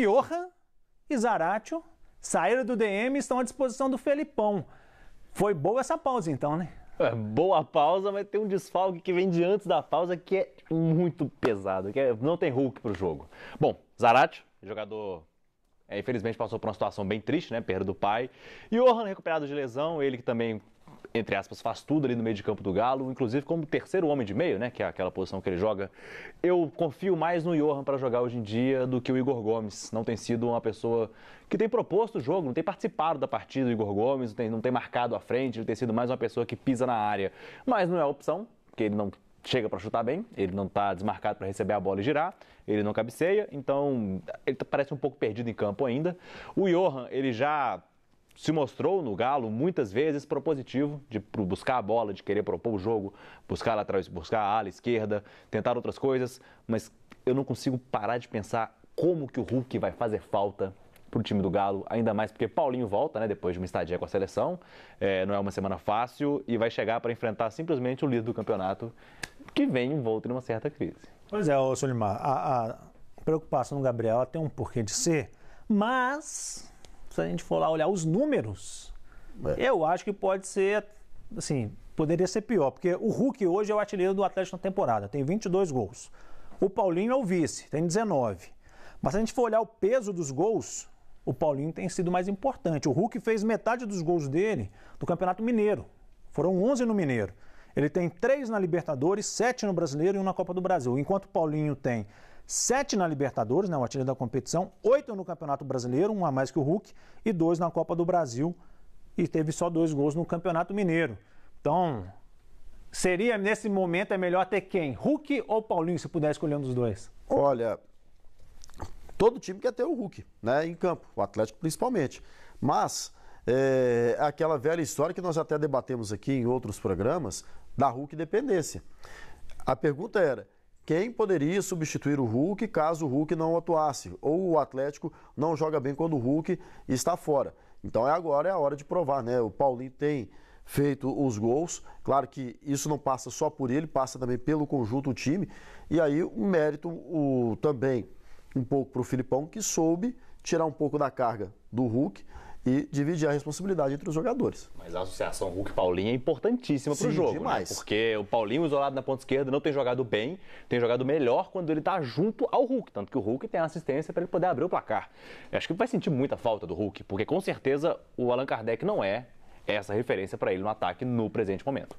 Johan e Zaratio saíram do DM e estão à disposição do Felipão. Foi boa essa pausa então, né? É, boa pausa, mas tem um desfalque que vem de antes da pausa que é muito pesado, que é, não tem Hulk pro jogo. Bom, Zaratio, jogador é, infelizmente passou por uma situação bem triste, né? Perda do pai. E Johan recuperado de lesão, ele que também entre aspas, faz tudo ali no meio de campo do Galo, inclusive como terceiro homem de meio, né, que é aquela posição que ele joga. Eu confio mais no Johan para jogar hoje em dia do que o Igor Gomes. Não tem sido uma pessoa que tem proposto o jogo, não tem participado da partida do Igor Gomes, não tem, não tem marcado à frente, ele tem sido mais uma pessoa que pisa na área. Mas não é opção, porque ele não chega para chutar bem, ele não está desmarcado para receber a bola e girar, ele não cabeceia, então ele tá, parece um pouco perdido em campo ainda. O Johan, ele já se mostrou no Galo muitas vezes propositivo de buscar a bola, de querer propor o jogo, buscar lá atrás, buscar a ala esquerda, tentar outras coisas, mas eu não consigo parar de pensar como que o Hulk vai fazer falta para o time do Galo, ainda mais porque Paulinho volta, né, depois de uma estadia com a seleção, é, não é uma semana fácil e vai chegar para enfrentar simplesmente o líder do campeonato que vem envolto em uma certa crise. Pois é, ô Solimar, a, a preocupação do Gabriel tem um porquê de ser, mas se a gente for lá olhar os números, é. eu acho que pode ser, assim, poderia ser pior, porque o Hulk hoje é o artilheiro do Atlético na temporada, tem 22 gols. O Paulinho é o vice, tem 19. Mas se a gente for olhar o peso dos gols, o Paulinho tem sido mais importante. O Hulk fez metade dos gols dele do Campeonato Mineiro. Foram 11 no Mineiro. Ele tem 3 na Libertadores, 7 no Brasileiro e 1 na Copa do Brasil. Enquanto o Paulinho tem sete na Libertadores, né, o artilheiro da competição, oito no Campeonato Brasileiro, um a mais que o Hulk, e dois na Copa do Brasil, e teve só dois gols no Campeonato Mineiro. Então, seria nesse momento é melhor ter quem? Hulk ou Paulinho, se puder escolher um dos dois? Olha, todo time quer ter o Hulk, né, em campo, o Atlético principalmente. Mas é, aquela velha história que nós até debatemos aqui em outros programas da Hulk dependência. A pergunta era: quem poderia substituir o Hulk caso o Hulk não atuasse, ou o Atlético não joga bem quando o Hulk está fora. Então é agora é a hora de provar, né? O Paulinho tem feito os gols. Claro que isso não passa só por ele, passa também pelo conjunto do time. E aí o mérito o, também um pouco para o Filipão, que soube tirar um pouco da carga do Hulk e dividir a responsabilidade entre os jogadores. Mas a associação Hulk-Paulinho é importantíssima para o jogo. Né? Demais. Né? Porque o Paulinho, isolado na ponta esquerda, não tem jogado bem, tem jogado melhor quando ele está junto ao Hulk. Tanto que o Hulk tem a assistência para ele poder abrir o placar. Eu acho que vai sentir muita falta do Hulk, porque com certeza o Allan Kardec não é essa referência para ele no ataque no presente momento.